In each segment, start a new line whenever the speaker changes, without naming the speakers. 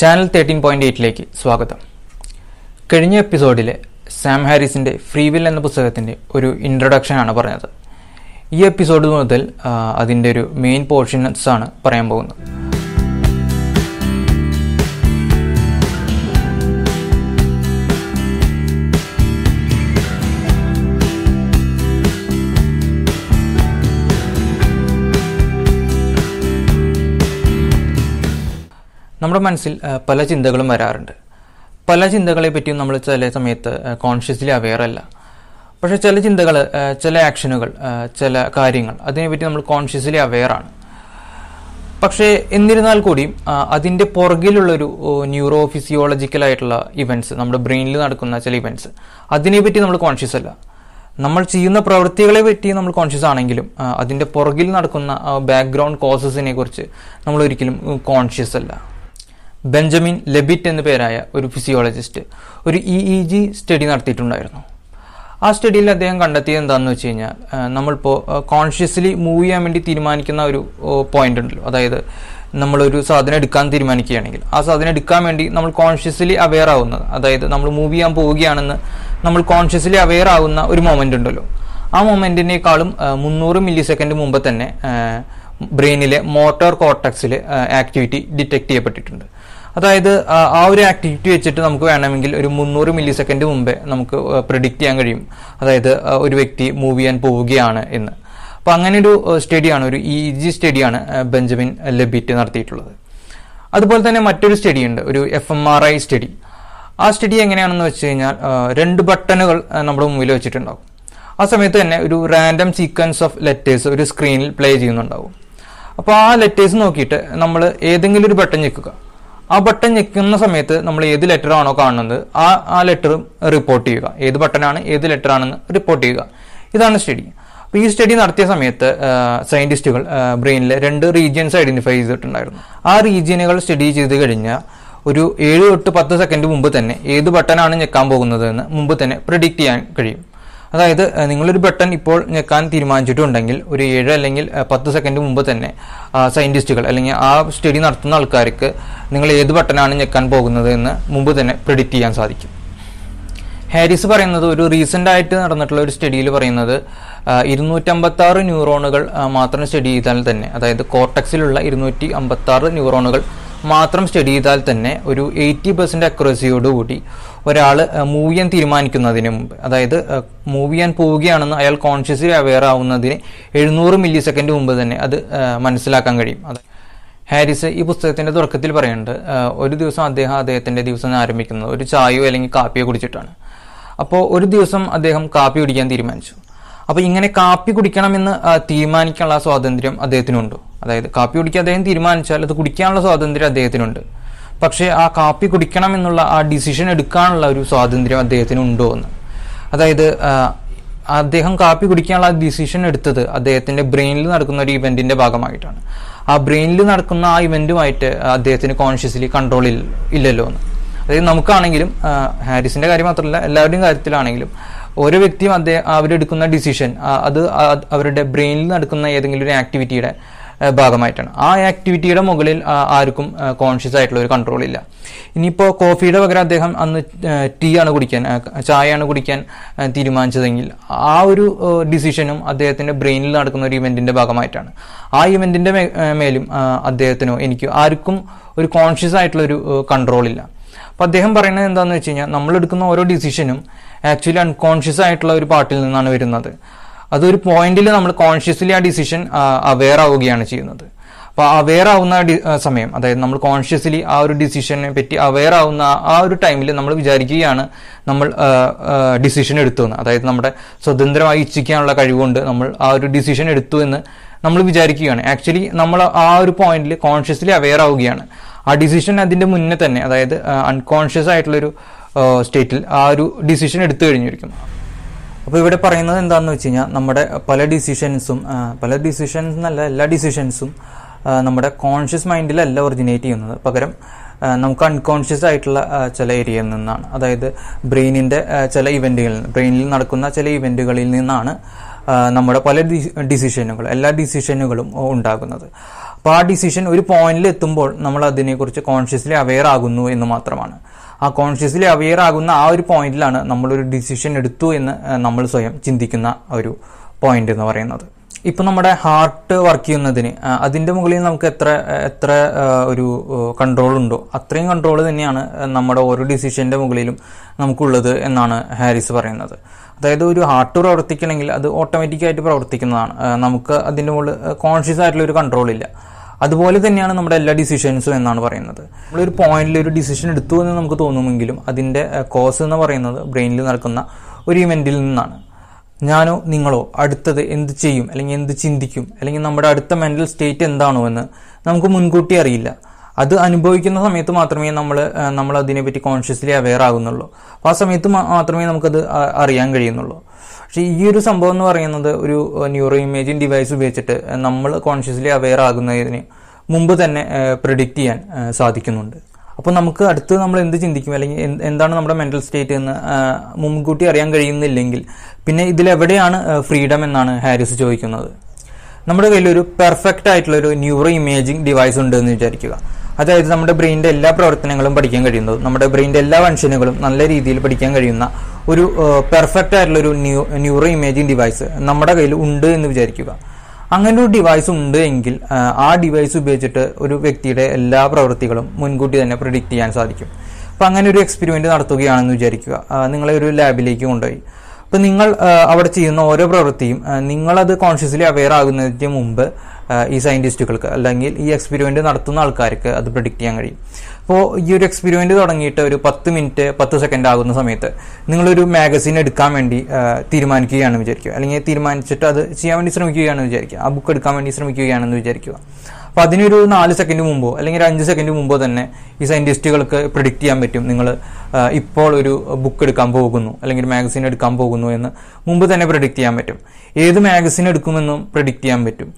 channel thirteen point എയ്റ്റിലേക്ക് സ്വാഗതം കഴിഞ്ഞ എപ്പിസോഡിലെ സാം ഹാരിസിൻ്റെ ഫ്രീ വിൽ എന്ന പുസ്തകത്തിൻ്റെ ഒരു ഇൻട്രൊഡക്ഷനാണ് പറഞ്ഞത് ഈ എപ്പിസോഡ് മുതൽ അതിൻ്റെ ഒരു മെയിൻ പോർഷൻസ് ആണ് പറയാൻ പോകുന്നത് നമ്മുടെ മനസ്സിൽ പല ചിന്തകളും വരാറുണ്ട് പല ചിന്തകളെ പറ്റിയും നമ്മൾ ചില സമയത്ത് കോൺഷ്യസ്ലി അവെയർ അല്ല പക്ഷെ ചില ചിന്തകൾ ചില ആക്ഷനുകൾ ചില കാര്യങ്ങൾ അതിനെപ്പറ്റി നമ്മൾ കോൺഷ്യസ്ലി അവെയർ ആണ് പക്ഷേ എന്നിരുന്നാൽ കൂടിയും അതിൻ്റെ പുറകിലുള്ളൊരു ന്യൂറോ ഫിസിയോളജിക്കൽ ആയിട്ടുള്ള ഇവൻറ്റ്സ് നമ്മുടെ ബ്രെയിനിൽ നടക്കുന്ന ചില ഇവൻറ്റ്സ് അതിനെപ്പറ്റി നമ്മൾ കോൺഷ്യസ് അല്ല നമ്മൾ ചെയ്യുന്ന പ്രവൃത്തികളെ പറ്റി നമ്മൾ കോൺഷ്യസ് ആണെങ്കിലും അതിൻ്റെ പുറകിൽ നടക്കുന്ന ബാക്ക്ഗ്രൗണ്ട് കോസസിനെ കുറിച്ച് നമ്മൾ ഒരിക്കലും കോൺഷ്യസ് അല്ല ബെഞ്ചമിൻ ലെബിറ്റ് എന്ന പേരായ ഒരു ഫിസിയോളജിസ്റ്റ് ഒരു ഇ ഇ ജി സ്റ്റഡി നടത്തിയിട്ടുണ്ടായിരുന്നു ആ സ്റ്റഡിയിൽ അദ്ദേഹം കണ്ടെത്തിയത് എന്താണെന്ന് വെച്ച് കഴിഞ്ഞാൽ നമ്മളിപ്പോൾ കോൺഷ്യസ്ലി മൂവ് ചെയ്യാൻ വേണ്ടി തീരുമാനിക്കുന്ന ഒരു പോയിന്റ് ഉണ്ടല്ലോ അതായത് നമ്മളൊരു സാധനം എടുക്കാൻ തീരുമാനിക്കുകയാണെങ്കിൽ ആ സാധനം എടുക്കാൻ വേണ്ടി നമ്മൾ കോൺഷ്യസ്ലി അവെയർ ആവുന്നത് അതായത് നമ്മൾ മൂവ് ചെയ്യാൻ പോവുകയാണെന്ന് നമ്മൾ കോൺഷ്യസ്ലി അവെയർ ആവുന്ന ഒരു മൊമെൻ്റ് ഉണ്ടല്ലോ ആ മൊമെൻറ്റിനേക്കാളും മുന്നൂറ് മില്ലി സെക്കൻഡ് മുമ്പ് തന്നെ ബ്രെയിനിലെ മോട്ടോർ കോട്ടക്സിൽ ആക്ടിവിറ്റി ഡിറ്റക്ട് ചെയ്യപ്പെട്ടിട്ടുണ്ട് അതായത് ആ ഒരു ആക്ടിവിറ്റി വെച്ചിട്ട് നമുക്ക് വേണമെങ്കിൽ ഒരു മുന്നൂറ് മില്ലി സെക്കൻഡ് മുമ്പേ നമുക്ക് പ്രിഡിക്റ്റ് ചെയ്യാൻ കഴിയും അതായത് ഒരു വ്യക്തി മൂവ് ചെയ്യാൻ പോവുകയാണ് എന്ന് അപ്പോൾ അങ്ങനെ ഒരു സ്റ്റഡിയാണ് ഒരു ഇ ജി സ്റ്റഡിയാണ് ബെഞ്ചമിൻ ലബിറ്റ് നടത്തിയിട്ടുള്ളത് അതുപോലെ തന്നെ മറ്റൊരു സ്റ്റഡി ഉണ്ട് ഒരു F M R I study ആ സ്റ്റഡി എങ്ങനെയാണെന്ന് വെച്ച് കഴിഞ്ഞാൽ രണ്ട് ബട്ടണുകൾ നമ്മുടെ മുമ്പിൽ വെച്ചിട്ടുണ്ടാകും ആ സമയത്ത് തന്നെ ഒരു റാൻഡം സീക്വൻസ് ഓഫ് ലെറ്റേഴ്സ് ഒരു സ്ക്രീനിൽ പ്ലേ ചെയ്യുന്നുണ്ടാകും അപ്പോൾ ആ ലെറ്റേഴ്സ് നോക്കിയിട്ട് നമ്മൾ ഏതെങ്കിലും ഒരു ബട്ടൺ ഞെക്കുക ആ ബട്ടൺ ഞെക്കുന്ന സമയത്ത് നമ്മൾ ഏത് ലെറ്റർ ആണോ കാണുന്നത് ആ ആ ലെറ്ററും റിപ്പോർട്ട് ചെയ്യുക ഏത് ബട്ടണാണ് ഏത് ലെറ്റർ ആണെന്ന് റിപ്പോർട്ട് ചെയ്യുക ഇതാണ് സ്റ്റഡി അപ്പോൾ ഈ സ്റ്റഡി നടത്തിയ സമയത്ത് സയൻറ്റിസ്റ്റുകൾ ബ്രെയിനിലെ രണ്ട് റീജിയൻസ് ഐഡൻറ്റിഫൈ ചെയ്തിട്ടുണ്ടായിരുന്നു ആ റീജിയനുകൾ സ്റ്റഡി ചെയ്ത് കഴിഞ്ഞാൽ ഒരു ഏഴ് തൊട്ട് പത്ത് സെക്കൻഡ് മുമ്പ് തന്നെ ഏത് ബട്ടണാണ് ഞെക്കാൻ പോകുന്നത് എന്ന് മുമ്പ് തന്നെ പ്രിഡിക്റ്റ് ചെയ്യാൻ കഴിയും അതായത് നിങ്ങളൊരു ബട്ടൺ ഇപ്പോൾ ഞെക്കാൻ തീരുമാനിച്ചിട്ടുണ്ടെങ്കിൽ ഒരു ഏഴ് അല്ലെങ്കിൽ പത്ത് സെക്കൻഡ് മുമ്പ് തന്നെ സയൻറ്റിസ്റ്റുകൾ അല്ലെങ്കിൽ ആ സ്റ്റഡി നടത്തുന്ന ആൾക്കാർക്ക് നിങ്ങൾ ഏത് ബട്ടനാണ് ഞെക്കാൻ പോകുന്നത് എന്ന് മുമ്പ് തന്നെ പ്രിഡിക്റ്റ് ചെയ്യാൻ സാധിക്കും ഹാരിസ് പറയുന്നത് ഒരു റീസെൻ്റ് ആയിട്ട് നടന്നിട്ടുള്ള ഒരു സ്റ്റഡിയിൽ പറയുന്നത് ഇരുന്നൂറ്റമ്പത്താറ് ന്യൂറോണുകൾ മാത്രം സ്റ്റഡി ചെയ്താൽ തന്നെ അതായത് കോർട്ടക്സിലുള്ള ഇരുന്നൂറ്റി അമ്പത്താറ് ന്യൂറോണുകൾ മാത്രം സ്റ്റഡി ചെയ്താൽ തന്നെ ഒരു എയ്റ്റി പെർസെൻറ്റ് അക്യുറസിയോടുകൂടി ഒരാൾ മൂവ് ചെയ്യാൻ തീരുമാനിക്കുന്നതിന് മുമ്പ് അതായത് മൂവ് ചെയ്യാൻ പോവുകയാണെന്ന് അയാൾ കോൺഷ്യസ്ലി അവെയർ ആവുന്നതിന് എഴുന്നൂറ് മില്ലി സെക്കൻഡ് മുമ്പ് തന്നെ അത് മനസ്സിലാക്കാൻ കഴിയും അതെ ഹാരിസ് ഈ പുസ്തകത്തിൻ്റെ തുടക്കത്തിൽ പറയുന്നുണ്ട് ഒരു ദിവസം അദ്ദേഹം അദ്ദേഹത്തിൻ്റെ ദിവസം ആരംഭിക്കുന്നത് ഒരു ചായയോ അല്ലെങ്കിൽ കാപ്പിയോ കുടിച്ചിട്ടാണ് അപ്പോൾ ഒരു ദിവസം അദ്ദേഹം കാപ്പി കുടിക്കാൻ തീരുമാനിച്ചു അപ്പോൾ ഇങ്ങനെ കാപ്പി കുടിക്കണമെന്ന് തീരുമാനിക്കാനുള്ള സ്വാതന്ത്ര്യം അദ്ദേഹത്തിനുണ്ടോ അതായത് കാപ്പി കുടിക്കാൻ അദ്ദേഹം തീരുമാനിച്ചാൽ അത് കുടിക്കാനുള്ള സ്വാതന്ത്ര്യം അദ്ദേഹത്തിനുണ്ട് പക്ഷേ ആ കാപ്പി കുടിക്കണം എന്നുള്ള ആ ഡിസിഷൻ എടുക്കാനുള്ള ഒരു സ്വാതന്ത്ര്യം അദ്ദേഹത്തിനുണ്ടോ എന്ന് അതായത് അദ്ദേഹം കാപ്പി കുടിക്കാനുള്ള ഡിസിഷൻ എടുത്തത് അദ്ദേഹത്തിൻ്റെ ബ്രെയിനിൽ നടക്കുന്ന ഒരു ഇവൻറ്റിൻ്റെ ഭാഗമായിട്ടാണ് ആ ബ്രെയിനിൽ നടക്കുന്ന ആ ഇവൻറ്റുമായിട്ട് അദ്ദേഹത്തിന് കോൺഷ്യസ്ലി കൺട്രോൾ ഇല്ലല്ലോ എന്ന് അതായത് നമുക്കാണെങ്കിലും ഹാരിസിൻ്റെ കാര്യം മാത്രമല്ല എല്ലാവരുടെയും കാര്യത്തിലാണെങ്കിലും ഓരോ വ്യക്തിയും അദ്ദേഹം അവരെടുക്കുന്ന ഡിസിഷൻ അത് അവരുടെ ബ്രെയിനിൽ നടക്കുന്ന ഏതെങ്കിലും ഒരു ആക്ടിവിറ്റിയുടെ ഭാഗമായിട്ടാണ് ആ ആക്ടിവിറ്റിയുടെ മുകളിൽ ആർക്കും കോൺഷ്യസ് ആയിട്ടുള്ള ഒരു കൺട്രോൾ ഇല്ല ഇനിയിപ്പോൾ കോഫിയുടെ പകരം അദ്ദേഹം അന്ന് ടീ ആണ് കുടിക്കാൻ ചായയാണ് കുടിക്കാൻ തീരുമാനിച്ചതെങ്കിൽ ആ ഒരു ഡിസിഷനും അദ്ദേഹത്തിൻ്റെ ബ്രെയിനിൽ നടക്കുന്ന ഒരു ഇവൻറ്റിൻ്റെ ഭാഗമായിട്ടാണ് ആ ഇവൻറ്റിൻ്റെ മേലും അദ്ദേഹത്തിനോ എനിക്ക് ആർക്കും ഒരു കോൺഷ്യസ് ആയിട്ടുള്ളൊരു ഇല്ല അപ്പോൾ അദ്ദേഹം പറയുന്നത് എന്താണെന്ന് വെച്ച് കഴിഞ്ഞാൽ നമ്മളെടുക്കുന്ന ഓരോ ഡിസിഷനും ആക്ച്വലി അൺകോൺഷ്യസ് ആയിട്ടുള്ള ഒരു പാർട്ടിൽ നിന്നാണ് വരുന്നത് അതൊരു പോയിന്റിൽ നമ്മൾ കോൺഷ്യസ്ലി ആ ഡിസിഷൻ അവെയർ ആവുകയാണ് ചെയ്യുന്നത് അപ്പോൾ അവെയർ ആവുന്ന സമയം അതായത് നമ്മൾ കോൺഷ്യസ്ലി ആ ഒരു ഡിസിഷനെ പറ്റി അവെയർ ആവുന്ന ആ ഒരു ടൈമിൽ നമ്മൾ വിചാരിക്കുകയാണ് നമ്മൾ ഡിസിഷൻ എടുത്തു എന്ന് അതായത് നമ്മുടെ സ്വതന്ത്രമായി ഇച്ഛിക്കാനുള്ള കഴിവുകൊണ്ട് നമ്മൾ ആ ഒരു ഡിസിഷൻ എടുത്തു എന്ന് നമ്മൾ വിചാരിക്കുകയാണ് ആക്ച്വലി നമ്മൾ ആ ഒരു പോയിന്റിൽ കോൺഷ്യസ്ലി അവെയർ ആവുകയാണ് ആ ഡിസിഷൻ അതിൻ്റെ മുന്നേ തന്നെ അതായത് അൺകോൺഷ്യസ് ആയിട്ടുള്ളൊരു സ്റ്റേറ്റിൽ ആ ഒരു ഡിസിഷൻ എടുത്തു കഴിഞ്ഞിരിക്കും അപ്പോൾ ഇവിടെ പറയുന്നത് എന്താണെന്ന് വെച്ച് കഴിഞ്ഞാൽ നമ്മുടെ പല ഡിസിഷൻസും പല ഡിസിഷൻസ് എന്നല്ല എല്ലാ ഡിസിഷൻസും നമ്മുടെ കോൺഷ്യസ് മൈൻഡിലല്ല ഒറിജിനേറ്റ് ചെയ്യുന്നത് പകരം നമുക്ക് അൺകോൺഷ്യസ് ആയിട്ടുള്ള ചില ഏരിയയിൽ നിന്നാണ് അതായത് ബ്രെയിനിൻ്റെ ചില ഇവൻറ്റുകളിൽ നിന്ന് ബ്രെയിനിൽ നടക്കുന്ന ചില ഇവൻറ്റുകളിൽ നിന്നാണ് നമ്മുടെ പല ഡിസിഷനുകൾ എല്ലാ ഡിസിഷനുകളും ഉണ്ടാകുന്നത് അപ്പോൾ ആ ഡിസിഷൻ ഒരു പോയിന്റിൽ എത്തുമ്പോൾ നമ്മൾ അതിനെക്കുറിച്ച് കോൺഷ്യസ്ലി അവെയർ ആകുന്നു എന്ന് മാത്രമാണ് ആ കോൺഷ്യസ്ലി അവിയർ ആകുന്ന ആ ഒരു പോയിന്റിലാണ് നമ്മളൊരു ഡിസിഷൻ എടുത്തു എന്ന് നമ്മൾ സ്വയം ചിന്തിക്കുന്ന ഒരു പോയിന്റ് എന്ന് പറയുന്നത് ഇപ്പം നമ്മുടെ ഹാർട്ട് വർക്ക് ചെയ്യുന്നതിന് അതിൻ്റെ മുകളിൽ നമുക്ക് എത്ര എത്ര ഒരു കൺട്രോൾ ഉണ്ടോ അത്രയും കൺട്രോൾ തന്നെയാണ് നമ്മുടെ ഓരോ ഡിസിഷൻ്റെ മുകളിലും നമുക്കുള്ളത് എന്നാണ് ഹാരിസ് പറയുന്നത് അതായത് ഒരു ഹാർട്ട് പ്രവർത്തിക്കണമെങ്കിൽ അത് ഓട്ടോമാറ്റിക്കായിട്ട് പ്രവർത്തിക്കുന്നതാണ് നമുക്ക് അതിൻ്റെ മുകളിൽ കോൺഷ്യസ് ആയിട്ടുള്ള ഒരു കൺട്രോൾ ഇല്ല അതുപോലെ തന്നെയാണ് നമ്മുടെ എല്ലാ ഡിസിഷൻസും എന്നാണ് പറയുന്നത് നമ്മളൊരു പോയിന്റിൽ ഒരു ഡിസിഷൻ എടുത്തു എന്ന് നമുക്ക് തോന്നുമെങ്കിലും അതിൻ്റെ കോസ് എന്ന് പറയുന്നത് ബ്രെയിനിൽ നടക്കുന്ന ഒരു ഇവൻറ്റിൽ നിന്നാണ് ഞാനോ നിങ്ങളോ അടുത്തത് എന്ത് ചെയ്യും അല്ലെങ്കിൽ എന്ത് ചിന്തിക്കും അല്ലെങ്കിൽ നമ്മുടെ അടുത്ത മെൻ്റൽ സ്റ്റേറ്റ് എന്താണോ എന്ന് നമുക്ക് മുൻകൂട്ടി അറിയില്ല അത് അനുഭവിക്കുന്ന സമയത്ത് മാത്രമേ നമ്മൾ നമ്മൾ അതിനെപ്പറ്റി കോൺഷ്യസ്ലി അവെയർ ആകുന്നുള്ളൂ അപ്പോൾ ആ സമയത്ത് മാത്രമേ നമുക്കത് അറിയാൻ കഴിയുന്നുള്ളൂ പക്ഷേ ഈ ഒരു സംഭവം എന്ന് പറയുന്നത് ഒരു ന്യൂറോ ഇമേജിങ് ഡിവൈസ് ഉപയോഗിച്ചിട്ട് നമ്മൾ കോൺഷ്യസ്ലി അവെയർ ആകുന്നതിന് മുമ്പ് തന്നെ പ്രിഡിക്റ്റ് ചെയ്യാൻ സാധിക്കുന്നുണ്ട് അപ്പോൾ നമുക്ക് അടുത്ത് നമ്മൾ എന്ത് ചിന്തിക്കും അല്ലെങ്കിൽ എന്താണ് നമ്മുടെ മെൻ്റൽ സ്റ്റേറ്റ് എന്ന് മുൻകൂട്ടി അറിയാൻ കഴിയുന്നില്ലെങ്കിൽ പിന്നെ ഇതിലെവിടെയാണ് ഫ്രീഡം എന്നാണ് ഹാരിസ് ചോദിക്കുന്നത് നമ്മുടെ കയ്യിൽ ഒരു പെർഫെക്റ്റ് ആയിട്ടുള്ള ഒരു ന്യൂറോ ഇമേജിംഗ് ഡിവൈസ് ഉണ്ട് എന്ന് വിചാരിക്കുക അതായത് നമ്മുടെ ബ്രെയിനിൻ്റെ എല്ലാ പ്രവർത്തനങ്ങളും പഠിക്കാൻ കഴിയുന്നത് നമ്മുടെ ബ്രെയിനിൻ്റെ എല്ലാ ഫംഗ്ഷനുകളും നല്ല രീതിയിൽ പഠിക്കാൻ കഴിയുന്ന ഒരു പെർഫെക്റ്റ് ആയിട്ടുള്ള ഒരു ന്യൂ ന്യൂറോ ഇമേജിങ് ഡിവൈസ് നമ്മുടെ കയ്യിൽ ഉണ്ട് എന്ന് വിചാരിക്കുക അങ്ങനെ ഒരു ഡിവൈസ് ഉണ്ട് എങ്കിൽ ആ ഡിവൈസ് ഉപയോഗിച്ചിട്ട് ഒരു വ്യക്തിയുടെ എല്ലാ പ്രവൃത്തികളും മുൻകൂട്ടി തന്നെ പ്രിഡിക്റ്റ് ചെയ്യാൻ സാധിക്കും അപ്പോൾ അങ്ങനെ ഒരു എക്സ്പെരിമെൻ്റ് നടത്തുകയാണെന്ന് വിചാരിക്കുക നിങ്ങളെ ഒരു ലാബിലേക്ക് കൊണ്ടുപോയി അപ്പോൾ നിങ്ങൾ അവിടെ ചെയ്യുന്ന ഓരോ പ്രവൃത്തിയും നിങ്ങളത് കോൺഷ്യസ്ലി അവെയർ ആകുന്നതിന് മുമ്പ് ഈ സയൻറ്റിസ്റ്റുകൾക്ക് അല്ലെങ്കിൽ ഈ എക്സ്പെരിമെന്റ് നടത്തുന്ന ആൾക്കാർക്ക് അത് പ്രഡിക്റ്റ് ചെയ്യാൻ കഴിയും അപ്പോൾ ഈ ഒരു എക്സ്പെരിമെന്റ് തുടങ്ങിയിട്ട് ഒരു പത്ത് മിനിറ്റ് പത്ത് സെക്കൻഡ് ആകുന്ന സമയത്ത് നിങ്ങളൊരു മാഗസിൻ എടുക്കാൻ വേണ്ടി തീരുമാനിക്കുകയാണ് വിചാരിക്കുക അല്ലെങ്കിൽ തീരുമാനിച്ചിട്ട് അത് ചെയ്യാൻ വേണ്ടി ശ്രമിക്കുകയാണ് വിചാരിക്കുക ആ ബുക്ക് എടുക്കാൻ വേണ്ടി ശ്രമിക്കുകയാണെന്ന് വിചാരിക്കുക അപ്പോൾ അതിനൊരു നാല് സെക്കൻഡ് മുമ്പോ അല്ലെങ്കിൽ ഒരു അഞ്ച് സെക്കൻഡ് മുമ്പോ തന്നെ ഈ സയന്റിസ്റ്റുകൾക്ക് പ്രിഡിക്ട് ചെയ്യാൻ പറ്റും നിങ്ങൾ ഇപ്പോൾ ഒരു ബുക്ക് എടുക്കാൻ പോകുന്നു അല്ലെങ്കിൽ മാഗസിൻ എടുക്കാൻ പോകുന്നു എന്ന് മുമ്പ് തന്നെ പ്രിഡിക്ട് ചെയ്യാൻ പറ്റും ഏത് മാഗസിൻ എടുക്കുമെന്നും പ്രിഡിക്ട് ചെയ്യാൻ പറ്റും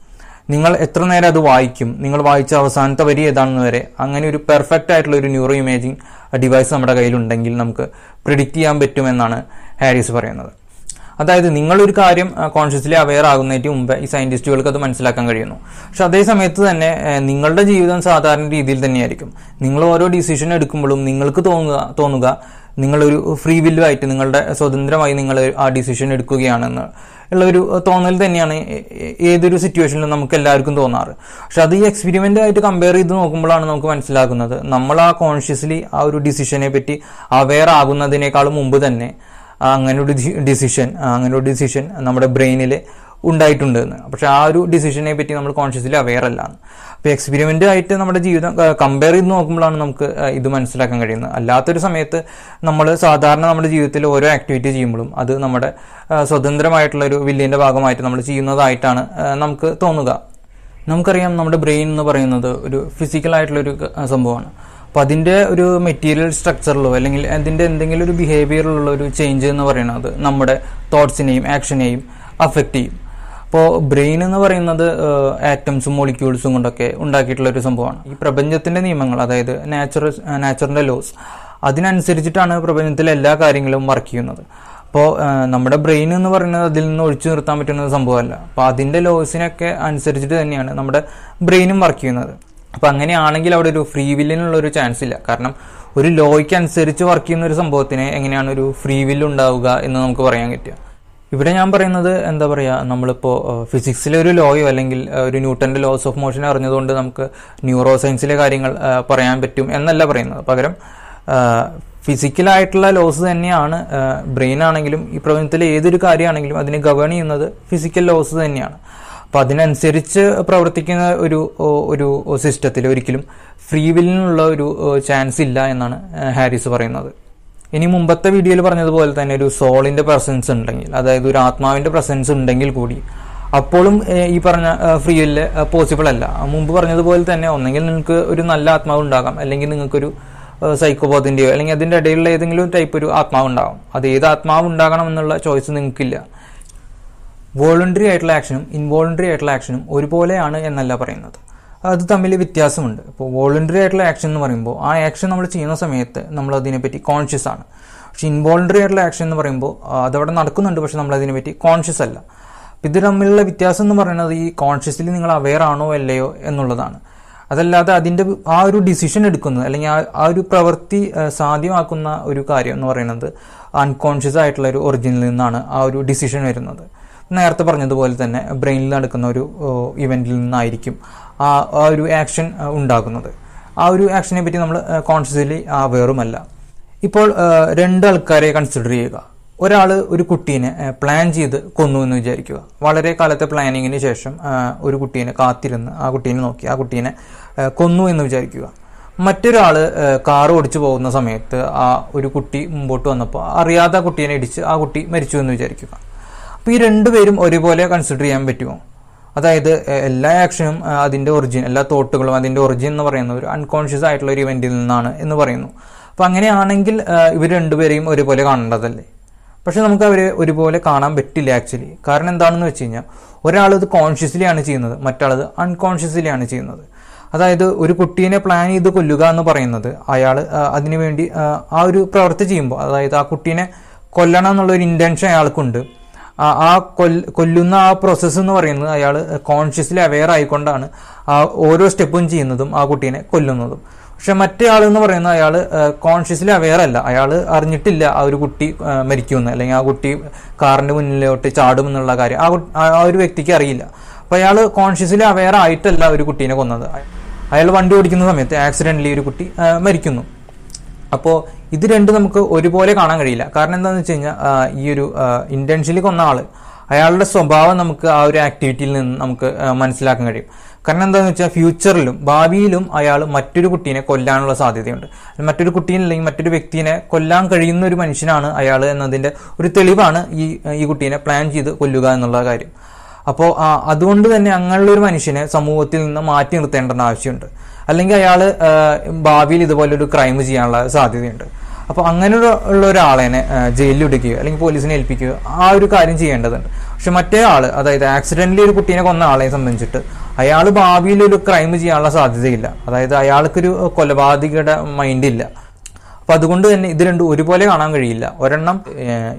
നിങ്ങൾ എത്ര നേരം അത് വായിക്കും നിങ്ങൾ വായിച്ച അവസാനത്തെ വരി ഏതാണെന്ന് വരെ അങ്ങനെ ഒരു പെർഫെക്റ്റ് ആയിട്ടുള്ള ഒരു ന്യൂറോ ഇമേജിംഗ് ഡിവൈസ് നമ്മുടെ കയ്യിലുണ്ടെങ്കിൽ നമുക്ക് പ്രിഡിക്റ്റ് ചെയ്യാൻ പറ്റുമെന്നാണ് ഹാരിസ് പറയുന്നത് അതായത് നിങ്ങളൊരു കാര്യം കോൺഷ്യസ്ലി അവെയർ ആകുന്നതിന് മുമ്പ് ഈ സയൻറ്റിസ്റ്റുകൾക്ക് അത് മനസ്സിലാക്കാൻ കഴിയുന്നു പക്ഷെ അതേ സമയത്ത് തന്നെ നിങ്ങളുടെ ജീവിതം സാധാരണ രീതിയിൽ തന്നെയായിരിക്കും നിങ്ങൾ ഓരോ ഡിസിഷൻ എടുക്കുമ്പോഴും നിങ്ങൾക്ക് തോന്നുക തോന്നുക നിങ്ങളൊരു ഫ്രീ വില്ലുമായിട്ട് നിങ്ങളുടെ സ്വതന്ത്രമായി നിങ്ങൾ ആ ഡിസിഷൻ എടുക്കുകയാണെന്ന് ഉള്ള ഒരു തോന്നൽ തന്നെയാണ് ഏതൊരു സിറ്റുവേഷനിലും നമുക്ക് എല്ലാവർക്കും തോന്നാറ് പക്ഷെ അത് ഈ എക്സ്പെരിമെന്റ് ആയിട്ട് കമ്പയർ ചെയ്ത് നോക്കുമ്പോഴാണ് നമുക്ക് മനസ്സിലാക്കുന്നത് നമ്മൾ ആ കോൺഷ്യസ്ലി ആ ഒരു ഡിസിഷനെ പറ്റി അവെയർ ആകുന്നതിനേക്കാളും മുമ്പ് തന്നെ അങ്ങനൊരു ഡിസിഷൻ അങ്ങനൊരു ഡിസിഷൻ നമ്മുടെ ബ്രെയിനിൽ ഉണ്ടായിട്ടുണ്ട് എന്ന് ആ ഒരു ഡിസിഷനെ പറ്റി നമ്മൾ കോൺഷ്യസ്ലി അവെയർ അല്ല അപ്പോൾ എക്സ്പെരിമെന്റ് ആയിട്ട് നമ്മുടെ ജീവിതം കമ്പയർ ചെയ്ത് നോക്കുമ്പോഴാണ് നമുക്ക് ഇത് മനസ്സിലാക്കാൻ കഴിയുന്നത് അല്ലാത്തൊരു സമയത്ത് നമ്മൾ സാധാരണ നമ്മുടെ ജീവിതത്തിൽ ഓരോ ആക്ടിവിറ്റി ചെയ്യുമ്പോഴും അത് നമ്മുടെ സ്വതന്ത്രമായിട്ടുള്ള ഒരു വില്ലിന്റെ ഭാഗമായിട്ട് നമ്മൾ ചെയ്യുന്നതായിട്ടാണ് നമുക്ക് തോന്നുക നമുക്കറിയാം നമ്മുടെ ബ്രെയിൻ എന്ന് പറയുന്നത് ഒരു ഫിസിക്കൽ ആയിട്ടുള്ള ഒരു സംഭവമാണ് അപ്പം അതിൻ്റെ ഒരു മെറ്റീരിയൽ സ്ട്രക്ചറിലോ അല്ലെങ്കിൽ അതിൻ്റെ എന്തെങ്കിലും ഒരു ബിഹേവിയറിലുള്ള ഒരു ചേഞ്ച് എന്ന് പറയുന്നത് നമ്മുടെ തോട്ട്സിനെയും ആക്ഷനെയും അഫക്റ്റ് ചെയ്യും ഇപ്പോൾ ബ്രെയിൻ എന്ന് പറയുന്നത് ആറ്റംസും മോളിക്യൂൾസും കൊണ്ടൊക്കെ ഉണ്ടാക്കിയിട്ടുള്ള ഒരു സംഭവമാണ് ഈ പ്രപഞ്ചത്തിന്റെ നിയമങ്ങൾ അതായത് നാച്ചുറൽ നാച്ചുറലിൻ്റെ ലോസ് അതിനനുസരിച്ചിട്ടാണ് പ്രപഞ്ചത്തിലെ എല്ലാ കാര്യങ്ങളും വർക്ക് ചെയ്യുന്നത് അപ്പോൾ നമ്മുടെ ബ്രെയിൻ എന്ന് പറയുന്നത് അതിൽ നിന്ന് ഒഴിച്ചു നിർത്താൻ പറ്റുന്ന സംഭവമല്ല അപ്പോൾ അതിൻ്റെ ലോസിനൊക്കെ അനുസരിച്ചിട്ട് തന്നെയാണ് നമ്മുടെ ബ്രെയിനും വർക്ക് ചെയ്യുന്നത് അപ്പോൾ അങ്ങനെയാണെങ്കിൽ അവിടെ ഒരു ഫ്രീ വില്ലിനുള്ള ഒരു ചാൻസ് ഇല്ല കാരണം ഒരു ലോയ്ക്ക് അനുസരിച്ച് വർക്ക് ചെയ്യുന്ന ഒരു സംഭവത്തിന് എങ്ങനെയാണ് ഒരു ഫ്രീ വില്ല് ഉണ്ടാവുക എന്ന് നമുക്ക് പറയാൻ പറ്റുക ഇവിടെ ഞാൻ പറയുന്നത് എന്താ പറയുക നമ്മളിപ്പോൾ ഫിസിക്സിലെ ഒരു ലോയോ അല്ലെങ്കിൽ ഒരു ന്യൂട്ടൻ്റെ ലോസ് ഓഫ് മോഷൻ അറിഞ്ഞതുകൊണ്ട് നമുക്ക് ന്യൂറോ സയൻസിലെ കാര്യങ്ങൾ പറയാൻ പറ്റും എന്നല്ല പറയുന്നത് പകരം ഫിസിക്കലായിട്ടുള്ള ലോസ് തന്നെയാണ് ബ്രെയിൻ ആണെങ്കിലും ഈ പ്രപഞ്ചത്തിലെ ഏതൊരു കാര്യമാണെങ്കിലും അതിനെ ഗവേൺ ചെയ്യുന്നത് ഫിസിക്കൽ ലോസ് തന്നെയാണ് അപ്പം അതിനനുസരിച്ച് പ്രവർത്തിക്കുന്ന ഒരു ഒരു സിസ്റ്റത്തിൽ ഒരിക്കലും ഫ്രീ വില്ലിനുള്ള ഒരു ചാൻസ് ഇല്ല എന്നാണ് ഹാരിസ് പറയുന്നത് ഇനി മുമ്പത്തെ വീഡിയോയിൽ പറഞ്ഞതുപോലെ തന്നെ ഒരു സോളിന്റെ പ്രസൻസ് ഉണ്ടെങ്കിൽ അതായത് ഒരു ആത്മാവിന്റെ പ്രസൻസ് ഉണ്ടെങ്കിൽ കൂടി അപ്പോഴും ഈ പറഞ്ഞ ഫ്രീ വില്ല് പോസിബിൾ അല്ല മുമ്പ് പറഞ്ഞതുപോലെ തന്നെ ഒന്നെങ്കിൽ നിങ്ങൾക്ക് ഒരു നല്ല ആത്മാവ് ഉണ്ടാകാം അല്ലെങ്കിൽ നിങ്ങൾക്കൊരു സൈക്കോബോധിന്റെയോ അല്ലെങ്കിൽ അതിൻ്റെ ഇടയിലുള്ള ഏതെങ്കിലും ടൈപ്പ് ഒരു ആത്മാവ് ഉണ്ടാകും അത് ഏത് ആത്മാവ് ഉണ്ടാകണം എന്നുള്ള ചോയ്സ് നിങ്ങൾക്കില്ല വോളണ്ടറി ആയിട്ടുള്ള ആക്ഷനും ഇൻവോളണ്ടറി ആയിട്ടുള്ള ആക്ഷനും ഒരുപോലെയാണ് എന്നല്ല പറയുന്നത് അത് തമ്മിൽ വ്യത്യാസമുണ്ട് ഇപ്പോൾ വോളണ്ടറി ആയിട്ടുള്ള ആക്ഷൻ എന്ന് പറയുമ്പോൾ ആ ആക്ഷൻ നമ്മൾ ചെയ്യുന്ന സമയത്ത് നമ്മൾ അതിനെപ്പറ്റി കോൺഷ്യസ് ആണ് പക്ഷേ ഇൻവോളണ്ടറി ആയിട്ടുള്ള ആക്ഷൻ എന്ന് പറയുമ്പോൾ അതവിടെ നടക്കുന്നുണ്ട് പക്ഷെ നമ്മൾ അതിനെപ്പറ്റി കോൺഷ്യസ് അല്ല ഇത് തമ്മിലുള്ള വ്യത്യാസം എന്ന് പറയുന്നത് ഈ കോൺഷ്യസ്ലി നിങ്ങൾ അവെയർ ആണോ അല്ലയോ എന്നുള്ളതാണ് അതല്ലാതെ അതിൻ്റെ ആ ഒരു ഡിസിഷൻ എടുക്കുന്നത് അല്ലെങ്കിൽ ആ ഒരു പ്രവൃത്തി സാധ്യമാക്കുന്ന ഒരു കാര്യം എന്ന് പറയുന്നത് അൺകോൺഷ്യസ് ആയിട്ടുള്ള ഒരു ഒറിജിനിൽ നിന്നാണ് ആ ഒരു ഡിസിഷൻ വരുന്നത് നേരത്തെ പറഞ്ഞതുപോലെ തന്നെ ബ്രെയിനിൽ നടക്കുന്ന ഒരു ഇവൻറ്റിൽ നിന്നായിരിക്കും ആ ഒരു ആക്ഷൻ ഉണ്ടാക്കുന്നത് ആ ഒരു ആക്ഷനെ പറ്റി നമ്മൾ കോൺഷ്യസ്ലി അവെയറുമല്ല ഇപ്പോൾ രണ്ട് ആൾക്കാരെ കൺസിഡർ ചെയ്യുക ഒരാൾ ഒരു കുട്ടീനെ പ്ലാൻ ചെയ്ത് കൊന്നു എന്ന് വിചാരിക്കുക വളരെ കാലത്തെ പ്ലാനിങ്ങിന് ശേഷം ഒരു കുട്ടീനെ കാത്തിരുന്ന് ആ കുട്ടീനെ നോക്കി ആ കുട്ടീനെ കൊന്നു എന്ന് വിചാരിക്കുക മറ്റൊരാൾ കാർ ഓടിച്ചു പോകുന്ന സമയത്ത് ആ ഒരു കുട്ടി മുമ്പോട്ട് വന്നപ്പോൾ അറിയാതെ കുട്ടീനെ ഇടിച്ച് ആ കുട്ടി മരിച്ചു എന്ന് വിചാരിക്കുക അപ്പോൾ ഈ രണ്ടുപേരും ഒരേപോലെ കൺസിഡർ ചെയ്യാൻ പറ്റുമോ അതായത് എല്ലാ ആക്ഷനും അതിൻ്റെ ഒറിജിൻ എല്ലാ തോട്ടുകളും അതിൻ്റെ ഒറിജിൻ എന്ന് പറയുന്ന ഒരു അൺകോൺഷ്യസ് ആയിട്ടുള്ള ഒരു ഇവൻറ്റിൽ നിന്നാണ് എന്ന് പറയുന്നു അപ്പോൾ അങ്ങനെയാണെങ്കിൽ ഇവർ രണ്ടുപേരെയും ഒരുപോലെ കാണേണ്ടതല്ലേ പക്ഷെ നമുക്ക് അവരെ ഒരുപോലെ കാണാൻ പറ്റില്ല ആക്ച്വലി കാരണം എന്താണെന്ന് വെച്ച് കഴിഞ്ഞാൽ ഒരാൾ ഇത് കോൺഷ്യസ്ലിയാണ് ചെയ്യുന്നത് മറ്റാളത് അൺകോൺഷ്യസ്ലിയാണ് ചെയ്യുന്നത് അതായത് ഒരു കുട്ടീനെ പ്ലാൻ ചെയ്ത് കൊല്ലുക എന്ന് പറയുന്നത് അയാൾ അതിനുവേണ്ടി ആ ഒരു പ്രവൃത്തി ചെയ്യുമ്പോൾ അതായത് ആ കുട്ടീനെ കൊല്ലണം എന്നുള്ള ഒരു ഇൻറ്റൻഷൻ അയാൾക്കുണ്ട് ആ കൊല്ലുന്ന ആ പ്രോസസ്സ് എന്ന് പറയുന്നത് അയാൾ കോൺഷ്യസ്ലി അവെയർ ആയിക്കൊണ്ടാണ് ആ ഓരോ സ്റ്റെപ്പും ചെയ്യുന്നതും ആ കുട്ടീനെ കൊല്ലുന്നതും പക്ഷെ മറ്റേ ആൾ എന്ന് പറയുന്നത് അയാൾ കോൺഷ്യസ്ലി അവെയർ അല്ല അയാൾ അറിഞ്ഞിട്ടില്ല ആ ഒരു കുട്ടി മരിക്കുമെന്ന് അല്ലെങ്കിൽ ആ കുട്ടി കാറിന്റെ മുന്നിലോട്ട് ചാടും എന്നുള്ള കാര്യം ആ ഒരു വ്യക്തിക്ക് അറിയില്ല അപ്പോൾ അയാൾ കോൺഷ്യസ്ലി അവെയർ ആയിട്ടല്ല ഒരു കുട്ടീനെ കൊന്നത് അയാൾ വണ്ടി ഓടിക്കുന്ന സമയത്ത് ആക്സിഡൻ്റലി ഒരു കുട്ടി മരിക്കുന്നു അപ്പോൾ ഇത് രണ്ടും നമുക്ക് ഒരുപോലെ കാണാൻ കഴിയില്ല കാരണം എന്താണെന്ന് വെച്ച് കഴിഞ്ഞാൽ ഈ ഒരു ഇൻറ്റൻഷ്യലി കൊന്ന ആൾ അയാളുടെ സ്വഭാവം നമുക്ക് ആ ഒരു ആക്ടിവിറ്റിയിൽ നിന്ന് നമുക്ക് മനസ്സിലാക്കാൻ കഴിയും കാരണം എന്താണെന്ന് വെച്ചാൽ ഫ്യൂച്ചറിലും ഭാവിയിലും അയാൾ മറ്റൊരു കുട്ടീനെ കൊല്ലാനുള്ള സാധ്യതയുണ്ട് മറ്റൊരു കുട്ടീനെ അല്ലെങ്കിൽ മറ്റൊരു വ്യക്തിയെ കൊല്ലാൻ കഴിയുന്ന ഒരു മനുഷ്യനാണ് അയാൾ എന്നതിൻ്റെ ഒരു തെളിവാണ് ഈ ഈ കുട്ടീനെ പ്ലാൻ ചെയ്ത് കൊല്ലുക എന്നുള്ള കാര്യം അപ്പോൾ അതുകൊണ്ട് തന്നെ അങ്ങനെയുള്ള ഒരു മനുഷ്യനെ സമൂഹത്തിൽ നിന്ന് മാറ്റി നിർത്തേണ്ട ആവശ്യമുണ്ട് അല്ലെങ്കിൽ അയാൾ ഭാവിയിൽ ഇതുപോലൊരു ക്രൈം ചെയ്യാനുള്ള സാധ്യതയുണ്ട് അപ്പോൾ അങ്ങനെ ഉള്ള ജയിലിൽ ഇടിക്കുക അല്ലെങ്കിൽ പോലീസിനെ ഏൽപ്പിക്കുകയോ ആ ഒരു കാര്യം ചെയ്യേണ്ടതുണ്ട് പക്ഷെ മറ്റേ ആൾ അതായത് ആക്സിഡൻ്റിൽ ഒരു കുട്ടീനെ കൊന്ന ആളെ സംബന്ധിച്ചിട്ട് അയാൾ ഭാവിയിൽ ഒരു ക്രൈം ചെയ്യാനുള്ള സാധ്യതയില്ല അതായത് അയാൾക്കൊരു കൊലപാതകയുടെ മൈൻഡില്ല അപ്പൊ അതുകൊണ്ട് തന്നെ ഇത് രണ്ടും ഒരുപോലെ കാണാൻ കഴിയില്ല ഒരെണ്ണം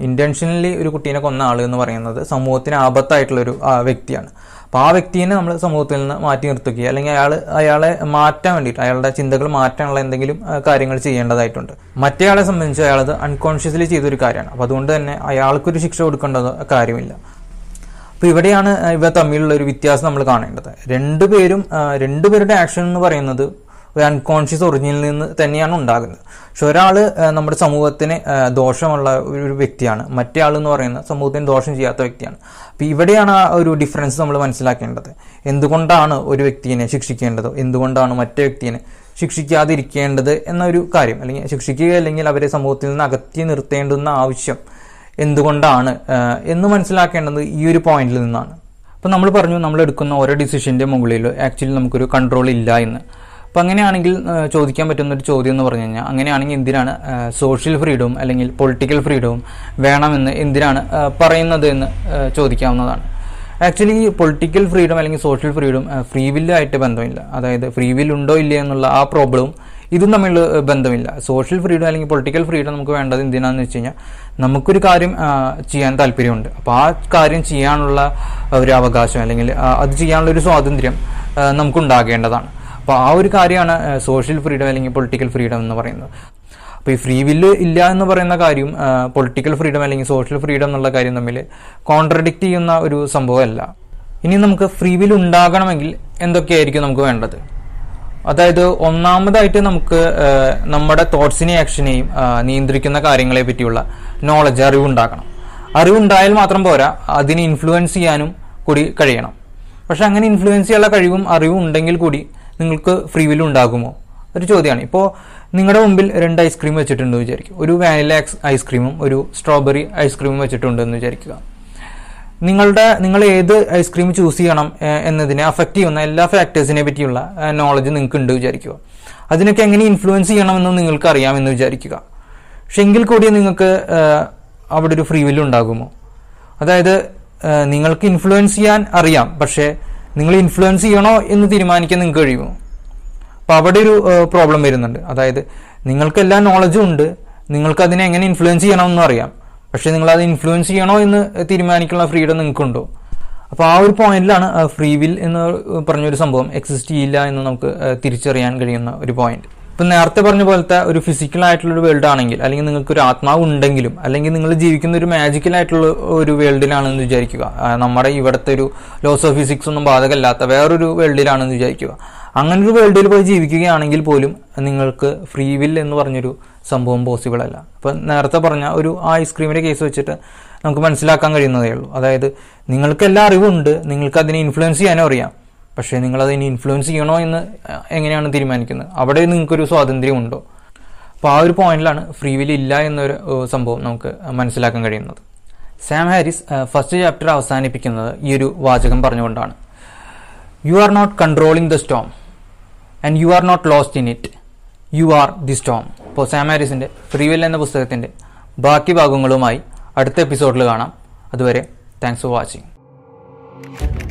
ഇന്റൻഷനലി ഒരു കുട്ടീനെ കൊന്ന ആൾ എന്ന് പറയുന്നത് സമൂഹത്തിന് ഒരു വ്യക്തിയാണ് അപ്പൊ ആ വ്യക്തിനെ നമ്മൾ സമൂഹത്തിൽ നിന്ന് മാറ്റി നിർത്തുകയോ അല്ലെങ്കിൽ അയാൾ അയാളെ മാറ്റാൻ വേണ്ടിയിട്ട് അയാളുടെ ചിന്തകൾ മാറ്റാനുള്ള എന്തെങ്കിലും കാര്യങ്ങൾ ചെയ്യേണ്ടതായിട്ടുണ്ട് മറ്റേയാളെ സംബന്ധിച്ച് അയാളത് അൺകോൺഷ്യസ്ലി ചെയ്തൊരു കാര്യമാണ് അപ്പോൾ അതുകൊണ്ട് തന്നെ അയാൾക്കൊരു ശിക്ഷ കൊടുക്കേണ്ടത് കാര്യമില്ല അപ്പോൾ ഇവിടെയാണ് ഇവ തമ്മിലുള്ള ഒരു വ്യത്യാസം നമ്മൾ കാണേണ്ടത് രണ്ടുപേരും രണ്ടുപേരുടെ ആക്ഷൻ എന്ന് പറയുന്നത് ഒരു അൺകോൺഷ്യസ് ഒറിജിനിൽ നിന്ന് തന്നെയാണ് ഉണ്ടാകുന്നത് പക്ഷെ ഒരാൾ നമ്മുടെ സമൂഹത്തിന് ദോഷമുള്ള ഒരു വ്യക്തിയാണ് മറ്റേ ആൾ എന്ന് പറയുന്നത് സമൂഹത്തിന് ദോഷം ചെയ്യാത്ത വ്യക്തിയാണ് അപ്പോൾ ഇവിടെയാണ് ആ ഒരു ഡിഫറൻസ് നമ്മൾ മനസ്സിലാക്കേണ്ടത് എന്തുകൊണ്ടാണ് ഒരു വ്യക്തിയെ ശിക്ഷിക്കേണ്ടത് എന്തുകൊണ്ടാണ് മറ്റേ വ്യക്തിയെ ശിക്ഷിക്കാതിരിക്കേണ്ടത് എന്നൊരു കാര്യം അല്ലെങ്കിൽ ശിക്ഷിക്കുക അല്ലെങ്കിൽ അവരെ സമൂഹത്തിൽ നിന്ന് അകറ്റി നിർത്തേണ്ടുന്ന ആവശ്യം എന്തുകൊണ്ടാണ് എന്ന് മനസ്സിലാക്കേണ്ടത് ഈ ഒരു പോയിന്റിൽ നിന്നാണ് അപ്പോൾ നമ്മൾ പറഞ്ഞു നമ്മൾ എടുക്കുന്ന ഓരോ ഡിസിഷൻ്റെ മുകളിൽ ആക്ച്വലി നമുക്കൊരു കൺട്രോൾ ഇല്ല എന്ന് അപ്പൊ അങ്ങനെയാണെങ്കിൽ ചോദിക്കാൻ പറ്റുന്ന ഒരു ചോദ്യം എന്ന് പറഞ്ഞു കഴിഞ്ഞാൽ അങ്ങനെയാണെങ്കിൽ എന്തിനാണ് സോഷ്യൽ ഫ്രീഡവും അല്ലെങ്കിൽ പൊളിറ്റിക്കൽ ഫ്രീഡവും വേണമെന്ന് എന്തിനാണ് പറയുന്നത് എന്ന് ചോദിക്കാവുന്നതാണ് ആക്ച്വലി ഈ പൊളിറ്റിക്കൽ ഫ്രീഡം അല്ലെങ്കിൽ സോഷ്യൽ ഫ്രീഡം ഫ്രീ വില്ലായിട്ട് ബന്ധമില്ല അതായത് ഫ്രീ വിൽ ഉണ്ടോ ഇല്ലയോ എന്നുള്ള ആ പ്രോബ്ലവും ഇതും തമ്മിൽ ബന്ധമില്ല സോഷ്യൽ ഫ്രീഡം അല്ലെങ്കിൽ പൊളിറ്റിക്കൽ ഫ്രീഡം നമുക്ക് വേണ്ടത് എന്തിനാന്ന് വെച്ച് കഴിഞ്ഞാൽ നമുക്കൊരു കാര്യം ചെയ്യാൻ താല്പര്യമുണ്ട് അപ്പോൾ ആ കാര്യം ചെയ്യാനുള്ള ഒരു അവകാശം അല്ലെങ്കിൽ അത് ചെയ്യാനുള്ള ഒരു സ്വാതന്ത്ര്യം നമുക്കുണ്ടാകേണ്ടതാണ് അപ്പോൾ ആ ഒരു കാര്യമാണ് സോഷ്യൽ ഫ്രീഡം അല്ലെങ്കിൽ പൊളിറ്റിക്കൽ ഫ്രീഡം എന്ന് പറയുന്നത് അപ്പോൾ ഈ ഫ്രീ വില്ല് ഇല്ല എന്ന് പറയുന്ന കാര്യം പൊളിറ്റിക്കൽ ഫ്രീഡം അല്ലെങ്കിൽ സോഷ്യൽ ഫ്രീഡം എന്നുള്ള കാര്യം തമ്മിൽ കോൺട്രഡിക്റ്റ് ചെയ്യുന്ന ഒരു സംഭവമല്ല ഇനി നമുക്ക് ഫ്രീ വിൽ ഉണ്ടാകണമെങ്കിൽ എന്തൊക്കെയായിരിക്കും നമുക്ക് വേണ്ടത് അതായത് ഒന്നാമതായിട്ട് നമുക്ക് നമ്മുടെ തോട്ട്സിനെയും ആക്ഷനെയും നിയന്ത്രിക്കുന്ന കാര്യങ്ങളെ പറ്റിയുള്ള നോളജ് അറിവുണ്ടാക്കണം അറിവുണ്ടായാൽ മാത്രം പോരാ അതിനെ ഇൻഫ്ലുവൻസ് ചെയ്യാനും കൂടി കഴിയണം പക്ഷെ അങ്ങനെ ഇൻഫ്ലുവൻസ് ചെയ്യാനുള്ള കഴിവും അറിവും ഉണ്ടെങ്കിൽ കൂടി നിങ്ങൾക്ക് ഫ്രീ വിൽ ഉണ്ടാകുമോ ഒരു ചോദ്യമാണ് ഇപ്പോൾ നിങ്ങളുടെ മുമ്പിൽ രണ്ട് ഐസ്ക്രീം വെച്ചിട്ടുണ്ട് വിചാരിക്കും ഒരു വാനില ഐസ്ക്രീമും ഒരു സ്ട്രോബെറി ഐസ്ക്രീമും വെച്ചിട്ടുണ്ട് എന്ന് വിചാരിക്കുക നിങ്ങളുടെ നിങ്ങൾ ഏത് ഐസ്ക്രീം ചൂസ് ചെയ്യണം എന്നതിനെ അഫക്റ്റ് ചെയ്യുന്ന എല്ലാ ഫാക്ടേഴ്സിനെ പറ്റിയുള്ള നോളജ് നിങ്ങൾക്ക് ഉണ്ട് വിചാരിക്കുക അതിനൊക്കെ എങ്ങനെ ഇൻഫ്ലുവൻസ് ചെയ്യണമെന്ന് നിങ്ങൾക്ക് അറിയാമെന്ന് വിചാരിക്കുക പക്ഷെ എങ്കിൽ കൂടി നിങ്ങൾക്ക് അവിടെ ഒരു ഫ്രീ വില്ല് ഉണ്ടാകുമോ അതായത് നിങ്ങൾക്ക് ഇൻഫ്ലുവൻസ് ചെയ്യാൻ അറിയാം പക്ഷേ നിങ്ങൾ ഇൻഫ്ലുവൻസ് ചെയ്യണോ എന്ന് തീരുമാനിക്കാൻ നിങ്ങൾക്ക് കഴിയുമോ അപ്പോൾ അവിടെ ഒരു പ്രോബ്ലം വരുന്നുണ്ട് അതായത് നിങ്ങൾക്ക് എല്ലാ നോളജും ഉണ്ട് നിങ്ങൾക്ക് അതിനെ എങ്ങനെ ഇൻഫ്ലുവൻസ് എന്ന് അറിയാം പക്ഷേ നിങ്ങൾ അത് ഇൻഫ്ലുവൻസ് ചെയ്യണോ എന്ന് തീരുമാനിക്കാനുള്ള ഫ്രീഡം നിങ്ങൾക്കുണ്ടോ അപ്പോൾ ആ ഒരു പോയിന്റിലാണ് ഫ്രീ വിൽ എന്ന് പറഞ്ഞൊരു സംഭവം എക്സിസ്റ്റ് ചെയ്യില്ല എന്ന് നമുക്ക് തിരിച്ചറിയാൻ കഴിയുന്ന ഒരു പോയിന്റ് ഇപ്പം നേരത്തെ പറഞ്ഞ പോലത്തെ ഒരു ഫിസിക്കൽ ആയിട്ടുള്ള ഒരു വേൾഡ് ആണെങ്കിൽ അല്ലെങ്കിൽ നിങ്ങൾക്ക് ഒരു ആത്മാവ് ഉണ്ടെങ്കിലും അല്ലെങ്കിൽ നിങ്ങൾ ജീവിക്കുന്ന ഒരു മാജിക്കൽ ആയിട്ടുള്ള ഒരു വേൾഡിലാണെന്ന് വിചാരിക്കുക നമ്മുടെ ഇവിടുത്തെ ഒരു ലോസ് ഓഫ് ഫിസിക്സ് ഒന്നും ബാധകമല്ലാത്ത വേറൊരു വേൾഡിലാണെന്ന് വിചാരിക്കുക അങ്ങനെ ഒരു വേൾഡിൽ പോയി ജീവിക്കുകയാണെങ്കിൽ പോലും നിങ്ങൾക്ക് ഫ്രീ വിൽ എന്ന് പറഞ്ഞൊരു സംഭവം പോസിബിൾ അല്ല അപ്പം നേരത്തെ പറഞ്ഞ ഒരു ഐസ്ക്രീമിൻ്റെ കേസ് വെച്ചിട്ട് നമുക്ക് മനസ്സിലാക്കാൻ കഴിയുന്നതേ ഉള്ളൂ അതായത് നിങ്ങൾക്ക് എല്ലാ അറിവുണ്ട് നിങ്ങൾക്ക് അതിനെ ഇൻഫ്ലുവൻസ് ചെയ്യാനും അറിയാം പക്ഷേ നിങ്ങളത് ഇനി ഇൻഫ്ലുവൻസ് ചെയ്യണോ എന്ന് എങ്ങനെയാണ് തീരുമാനിക്കുന്നത് അവിടെ നിങ്ങൾക്കൊരു സ്വാതന്ത്ര്യമുണ്ടോ അപ്പോൾ ആ ഒരു പോയിന്റിലാണ് ഫ്രീ വിൽ ഇല്ല എന്നൊരു സംഭവം നമുക്ക് മനസ്സിലാക്കാൻ കഴിയുന്നത് സാം ഹാരിസ് ഫസ്റ്റ് ചാപ്റ്റർ അവസാനിപ്പിക്കുന്നത് ഈ ഒരു വാചകം പറഞ്ഞുകൊണ്ടാണ് you are not controlling the storm and you are not lost in it you are the storm ഇപ്പോൾ സാം ഹാരിസിൻ്റെ ഫ്രീ വിൽ എന്ന പുസ്തകത്തിൻ്റെ ബാക്കി ഭാഗങ്ങളുമായി അടുത്ത എപ്പിസോഡിൽ കാണാം അതുവരെ താങ്ക്സ് ഫോർ വാച്ചിങ്